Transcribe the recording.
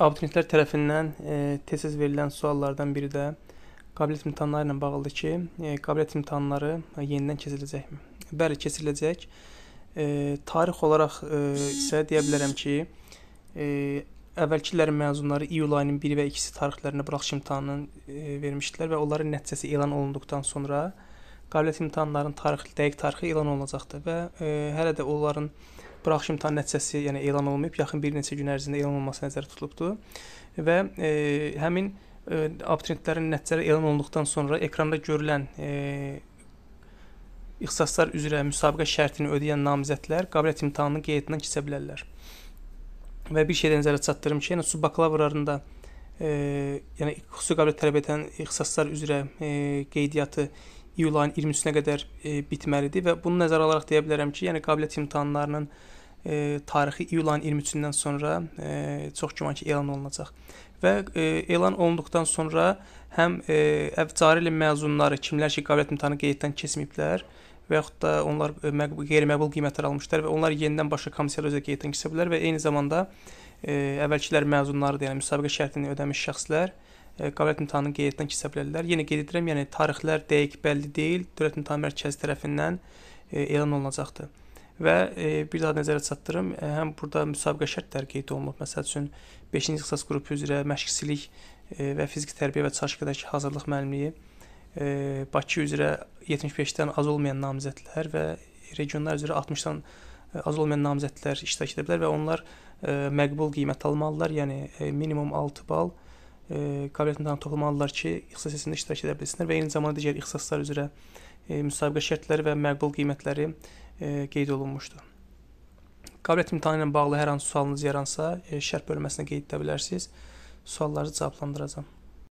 abituriyentlər tərəfindən e, tez-tez verilən suallardan biri də qabiliyyət imtahanları ilə bağlıdır ki, e, qabiliyyət imtahanları yenidən keçiriləcəkmi? Bəli, keçiriləcək. E, tarix olaraq e, isə deyə bilərəm ki, e, əvvəlki illərin məzunları iyul ayının 1 və 2-si tarixlərində buraxılış imtahanını e, vermişdilər və onların nəticəsi elan olunduqdan sonra qabiliyyət imtahanlarının tarix dəqiq tarixi elan olunacaqdır və e, hələ də onların e, Buraxış imtahan nəticəsi yəni elan olmayıb, yaxın bir neçə gün ərzində elan olması nəzərdə tutulubdu və e, həmin e, abituriyentlərin nəticələri elan olunduqdan sonra ekranda görülən e, ixtisaslar üzrə müsabiqə şərtini ödəyən namizədlər qabiliyyət imtahanının qeydindən keçə bilərlər. Və bir şey də nəzərə çatdırım ki, yəni subbakalavrlarında e, yəni xüsusi qabiliyyət tələb edən ixtisaslar üzrə e, qeydiyyatı iyul ayının 23-nə qədər e, bitməlidir və bunu nəzərə alaraq deyə bilərəm ki, yəni qabiliyyət imtahanlarının e, e, tarixi iyul ayının 23-dən sonra e, çox güman ki elan olunacaq. Və e, elan olunduqdan sonra həm e, əvcari ilə məzunları, kimlər ki qabiliyyət imtahanı qeyddən keçməyiblər və yaxud da onlar e, qeyri-məqbul qiymətlər almışlar və onlar yenidən başqa komissiyada özə qeyddən keçə bilər və eyni zamanda e, əvvəlkilər məzunları, yəni müsabiqə şərtini ödəmiş şəxslər e, qabiliyyət imtahanını qeydiyyatdan keçə bilərlər. Yenə qeyd edirəm, yəni tarixlər dəqiq bəlli deyil, Dövlət İmtahan Mərkəzi tərəfindən e, elan olunacaqdır. Və e, bir daha nəzərə çatdırım, e, həm burada müsabiqə şərtləri qeyd olunub. Məsəl üçün 5-ci ixtisas qrupu üzrə məşqçilik e, və fiziki tərbiyə və çarşıdakı hazırlıq müəllimiyi, e, Bakı üzrə 75-dən az olmayan namizədlər və regionlar üzrə 60-dan e, az olmayan namizədlər iştirak edə bilər və onlar e, məqbul qiymət almalılar, yəni e, minimum 6 bal e, qabiliyyət imtahanı toplamalılar ki, ixtisasında iştirak edə bilsinlər və eyni zamanda digər ixtisaslar üzrə e, müsabiqə şərtləri və məqbul qiymətləri E, qeyd olunmuşdur. Qabiliyyət imtahanı ilə bağlı hər hansı sualınız yaransa, e, şərh bölməsinə qeyd edə bilərsiniz. Sualları cavablandıracağam.